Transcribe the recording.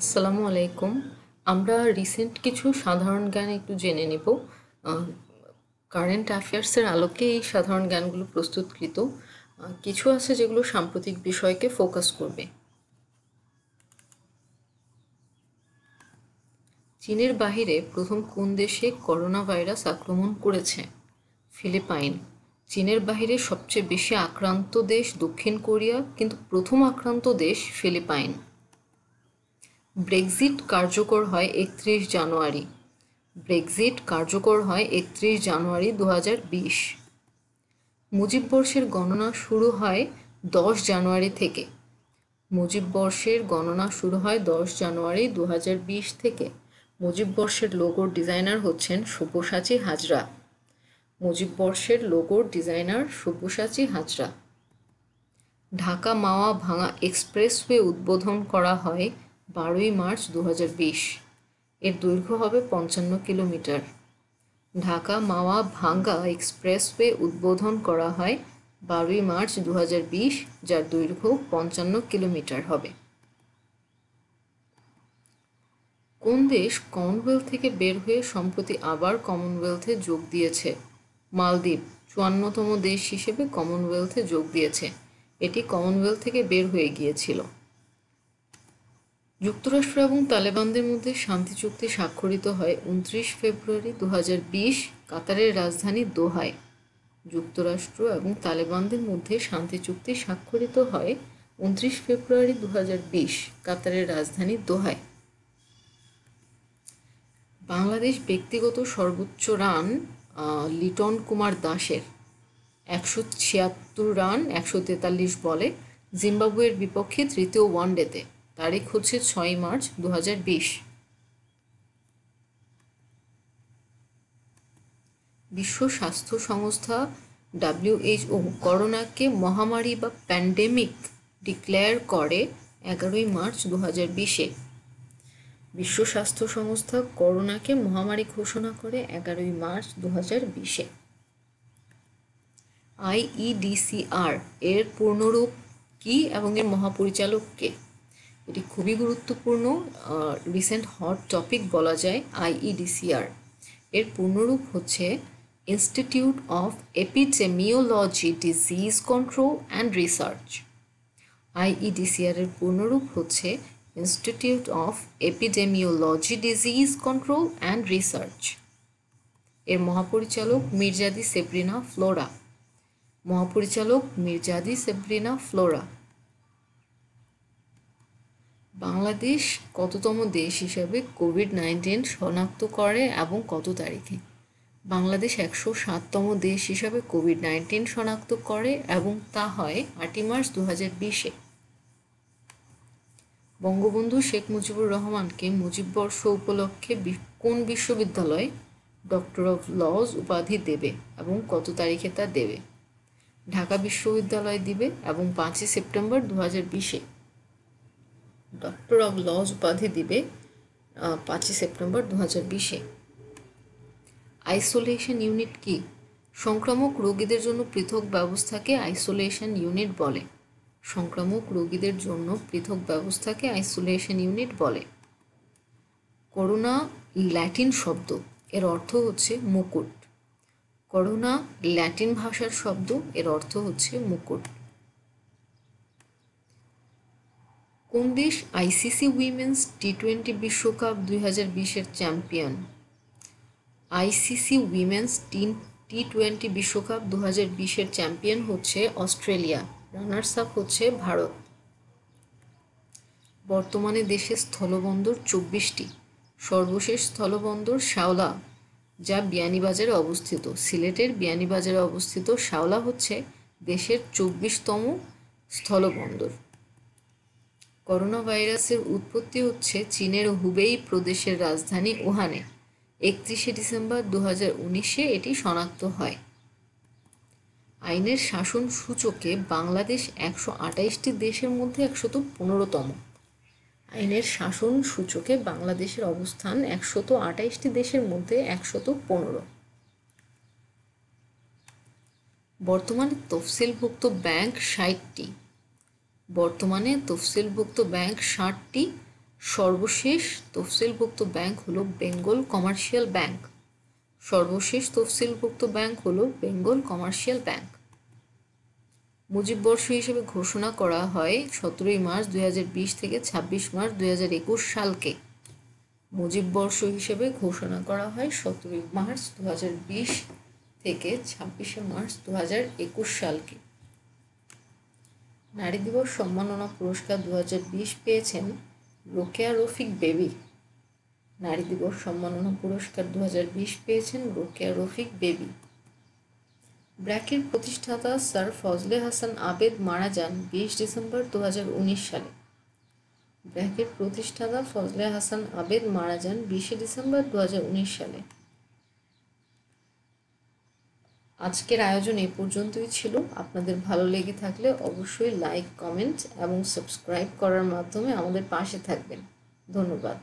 আসসালামু আলাইকুম আমরা রিসেন্ট কিছু সাধারণ জ্ঞান একটু জেনে নেব কারেন্ট অ্যাফেয়ার্সের আলোকে এই সাধারণ জ্ঞানগুলো প্রস্তুতকৃত কিছু আছে যেগুলো সাম্প্রতিক বিষয়কে ফোকাস করবে চীনের বাহিরে প্রথম কোন দেশে করোনা ভাইরাস আক্রমণ করেছে ফিলিপাইন চীনের বাহিরে সবচেয়ে বেশি আক্রান্ত দেশ দক্ষিণ কোরিয়া কিন্তু প্রথম আক্রান্ত দেশ ফিলিপাইন ব্রেক্সিট কার্যকর হয় একত্রিশ জানুয়ারি ব্রেক্সিট কার্যকর হয় একত্রিশ জানুয়ারি দু বিশ মুজিববর্ষের গণনা শুরু হয় দশ জানুয়ারি থেকে মুজিববর্ষের গণনা শুরু হয় দশ জানুয়ারি দু বিশ থেকে মুজিববর্ষের লোগোর ডিজাইনার হচ্ছেন সব্যসাচী হাজরা মুজিববর্ষের লোগোর ডিজাইনার সব্যসাচী হাজরা ঢাকা মাওয়া ভাঙা এক্সপ্রেসওয়ে উদ্বোধন করা হয় বারোই মার্চ দু এর দৈর্ঘ্য হবে পঞ্চান্ন কিলোমিটার ঢাকা মাওয়া ভাঙ্গা এক্সপ্রেসওয়ে উদ্বোধন করা হয় বারোই মার্চ দু যার দৈর্ঘ্য পঞ্চান্ন কিলোমিটার হবে কোন দেশ কমনওয়েলথ থেকে বের হয়ে সম্প্রতি আবার কমনওয়েলথে যোগ দিয়েছে মালদ্বীপ চুয়ান্নতম দেশ হিসেবে কমনওয়েলথে যোগ দিয়েছে এটি কমনওয়েলথ থেকে বের হয়ে গিয়েছিল যুক্তরাষ্ট্র এবং তালেবানদের মধ্যে শান্তি চুক্তি স্বাক্ষরিত হয় উনত্রিশ ফেব্রুয়ারি দু কাতারের রাজধানী দোহায় যুক্তরাষ্ট্র এবং তালেবানদের মধ্যে শান্তি চুক্তি স্বাক্ষরিত হয় উনত্রিশ ফেব্রুয়ারি দু কাতারের রাজধানী দোহায় বাংলাদেশ ব্যক্তিগত সর্বোচ্চ রান লিটন কুমার দাসের একশো ছিয়াত্তর রান একশো তেতাল্লিশ বলে জিম্বাবুয়ের বিপক্ষে তৃতীয় ওয়ানডেতে তারিখ হচ্ছে ছয় মার্চ দু বিশ্ব স্বাস্থ্য সংস্থা ডাব্লিউএইচও করোনাকে মহামারী বা প্যান্ডেমিক ডিক্লেয়ার করে এগারোই মার্চ দু হাজার বিশে বিশ্ব স্বাস্থ্য সংস্থা করোনাকে মহামারী ঘোষণা করে এগারোই মার্চ দু হাজার বিশে আইইডিসিআর এর পূর্ণরূপ কী এবং এর মহাপরিচালককে কে এটি খুবই গুরুত্বপূর্ণ রিসেন্ট হট টপিক বলা যায় আইইডিসিআর e এর পূর্ণরূপ হচ্ছে institute of epidemiology disease control and research IEDCR এর পূর্ণরূপ হচ্ছে institute of epidemiology disease control and research এর মহাপরিচালক মির্জাদি সেব্রিনা ফ্লোরা মহাপরিচালক মির্জাদি সেব্রিনা ফ্লোরা বাংলাদেশ কততম দেশ হিসাবে কোভিড নাইন্টিন শনাক্ত করে এবং কত তারিখে বাংলাদেশ একশো সাততম দেশ হিসাবে কোভিড নাইন্টিন শনাক্ত করে এবং তা হয় আটই মার্চ দু হাজার বিশে বঙ্গবন্ধু শেখ মুজিবুর রহমানকে মুজিববর্ষ উপলক্ষে কোন বিশ্ববিদ্যালয় ডক্টর অফ লজ উপাধি দেবে এবং কত তারিখে তা দেবে ঢাকা বিশ্ববিদ্যালয় দিবে এবং পাঁচই সেপ্টেম্বর দু হাজার বিশে ডক্টর অব লজ উপাধি দিবে পাঁচই সেপ্টেম্বর দু হাজার বিশে আইসোলেশন ইউনিট কি সংক্রামক রোগীদের জন্য পৃথক ব্যবস্থাকে আইসোলেশন ইউনিট বলে সংক্রামক রোগীদের জন্য পৃথক ব্যবস্থাকে আইসোলেশন ইউনিট বলে করোনা ল্যাটিন শব্দ এর অর্থ হচ্ছে মুকুট করোনা ল্যাটিন ভাষার শব্দ এর অর্থ হচ্ছে মুকুট কোন দেশ আইসিসি উইমেন্স টি টোয়েন্টি বিশ্বকাপ দুই হাজার বিশের champion ICC women's T T twenty বিশ্বকাপ দু হাজার বিশের চ্যাম্পিয়ন হচ্ছে অস্ট্রেলিয়া রানার্স আপ হচ্ছে ভারত বর্তমানে দেশে স্থলবন্দর চব্বিশটি সর্বশেষ স্থলবন্দর শাওলা যা বিয়ানীবাজারে অবস্থিত সিলেটের বিয়ানীবাজারে অবস্থিত শাওলা হচ্ছে দেশের চব্বিশতম স্থলবন্দর করোনা ভাইরাসের উৎপত্তি হচ্ছে চীনের হুবেই প্রদেশের রাজধানী ওহানে একত্রিশে ডিসেম্বর দু উনিশে এটি শনাক্ত হয় আইনের শাসন সূচকে বাংলাদেশ একশো আটাইশটি দেশের মধ্যে একশত পনেরোতম আইনের শাসন সূচকে বাংলাদেশের অবস্থান একশত আটাইশটি দেশের মধ্যে একশত পনেরো বর্তমানে তফসিলভুক্ত ব্যাংক ষাটটি বর্তমানে তফসিলভুক্ত ব্যাংক ষাটটি সর্বশেষ তফসিলভুক্ত ব্যাংক হলো বেঙ্গল কমার্শিয়াল ব্যাংক সর্বশেষ তফসিলভুক্ত ব্যাংক হলো বেঙ্গল কমার্শিয়াল ব্যাংক মুজিববর্ষ হিসেবে ঘোষণা করা হয় সতেরোই মার্চ দুই থেকে ছাব্বিশ মার্চ দুই সালকে মুজিববর্ষ হিসেবে ঘোষণা করা হয় সতেরোই মার্চ দু থেকে ছাব্বিশে মার্চ দু সালকে নারী দিবস সম্মাননা পুরস্কার দু পেয়েছেন রোকেয়া রফিক বেবি নারী দিবস সম্মাননা পুরস্কার দু পেয়েছেন রোকেয়া রফিক বেবি ব্র্যাকের প্রতিষ্ঠাতা স্যার ফজলে হাসান আবেদ মারা যান বিশ ডিসেম্বর দু সালে ব্র্যাকের প্রতিষ্ঠাতা ফজলে হাসান আবেদ মারা যান বিশে ডিসেম্বর দু সালে আজকের আয়োজন এ পর্যন্তই ছিল আপনাদের ভালো লেগে থাকলে অবশ্যই লাইক কমেন্ট এবং সাবস্ক্রাইব করার মাধ্যমে আমাদের পাশে থাকবেন ধন্যবাদ